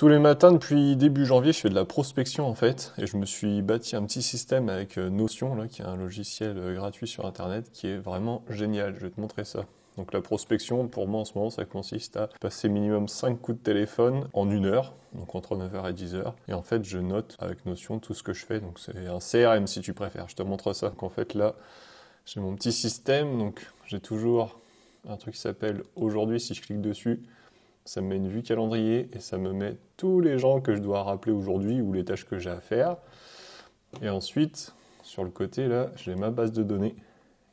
Tous les matins, depuis début janvier, je fais de la prospection en fait, et je me suis bâti un petit système avec euh, Notion, là, qui est un logiciel euh, gratuit sur Internet, qui est vraiment génial. Je vais te montrer ça. Donc la prospection, pour moi en ce moment, ça consiste à passer minimum 5 coups de téléphone en une heure, donc entre 9h et 10h. Et en fait, je note avec Notion tout ce que je fais. Donc c'est un CRM si tu préfères. Je te montre ça. Donc en fait, là, j'ai mon petit système. Donc j'ai toujours un truc qui s'appelle aujourd'hui, si je clique dessus, ça me met une vue calendrier et ça me met tous les gens que je dois rappeler aujourd'hui ou les tâches que j'ai à faire. Et ensuite, sur le côté là, j'ai ma base de données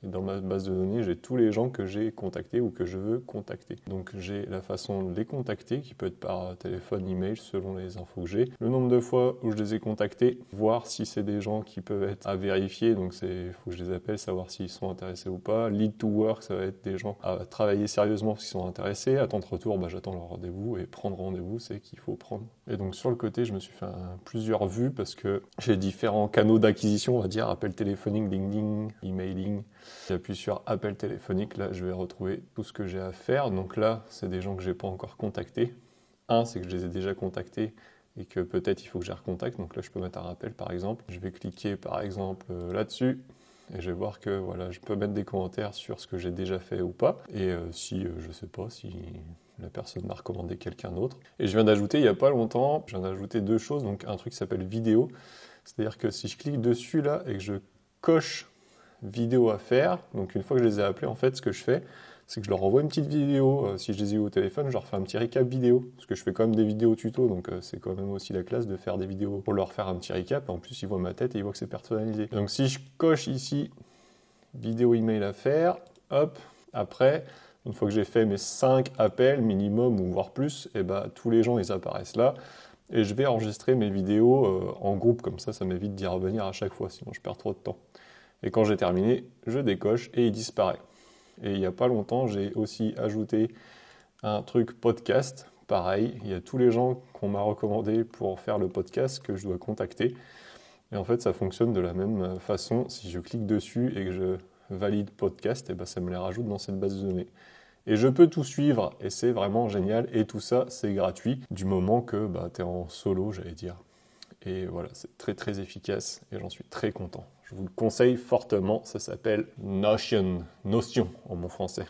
et dans ma base de données, j'ai tous les gens que j'ai contactés ou que je veux contacter. Donc j'ai la façon de les contacter, qui peut être par téléphone, email, selon les infos que j'ai. Le nombre de fois où je les ai contactés, voir si c'est des gens qui peuvent être à vérifier. Donc c'est faut que je les appelle, savoir s'ils sont intéressés ou pas. Lead to work, ça va être des gens à travailler sérieusement parce qu'ils sont intéressés. Attendre retour, bah, j'attends leur rendez-vous et prendre rendez-vous, c'est qu'il faut prendre. Et donc sur le côté, je me suis fait plusieurs vues parce que j'ai différents canaux d'acquisition, on va dire, appel téléphonique, ding ding, emailing. J'appuie sur appel téléphonique, là je vais retrouver tout ce que j'ai à faire. Donc là, c'est des gens que je n'ai pas encore contactés. Un, c'est que je les ai déjà contactés et que peut-être il faut que j'ai recontacte. Donc là, je peux mettre un rappel par exemple. Je vais cliquer par exemple euh, là-dessus et je vais voir que voilà, je peux mettre des commentaires sur ce que j'ai déjà fait ou pas. Et euh, si je euh, je sais pas si la personne m'a recommandé quelqu'un d'autre. Et je viens d'ajouter il n'y a pas longtemps, je viens d'ajouter deux choses, donc un truc qui s'appelle vidéo. C'est-à-dire que si je clique dessus là et que je coche vidéo à faire. Donc une fois que je les ai appelés, en fait, ce que je fais, c'est que je leur envoie une petite vidéo. Euh, si je les ai eu au téléphone, je leur fais un petit récap vidéo. Parce que je fais quand même des vidéos tuto, donc euh, c'est quand même aussi la classe de faire des vidéos pour leur faire un petit récap. En plus, ils voient ma tête et ils voient que c'est personnalisé. Donc si je coche ici vidéo email à faire, hop, après, une fois que j'ai fait mes 5 appels minimum ou voire plus, et eh bah, ben, tous les gens ils apparaissent là. Et je vais enregistrer mes vidéos euh, en groupe, comme ça, ça m'évite d'y revenir à chaque fois, sinon je perds trop de temps. Et quand j'ai terminé, je décoche et il disparaît. Et il n'y a pas longtemps, j'ai aussi ajouté un truc podcast. Pareil, il y a tous les gens qu'on m'a recommandé pour faire le podcast que je dois contacter. Et en fait, ça fonctionne de la même façon. Si je clique dessus et que je valide podcast, et eh ben ça me les rajoute dans cette base de données. Et je peux tout suivre et c'est vraiment génial. Et tout ça, c'est gratuit du moment que bah, tu es en solo, j'allais dire. Et voilà, c'est très très efficace et j'en suis très content. Je vous le conseille fortement, ça s'appelle Notion, Notion en mon français.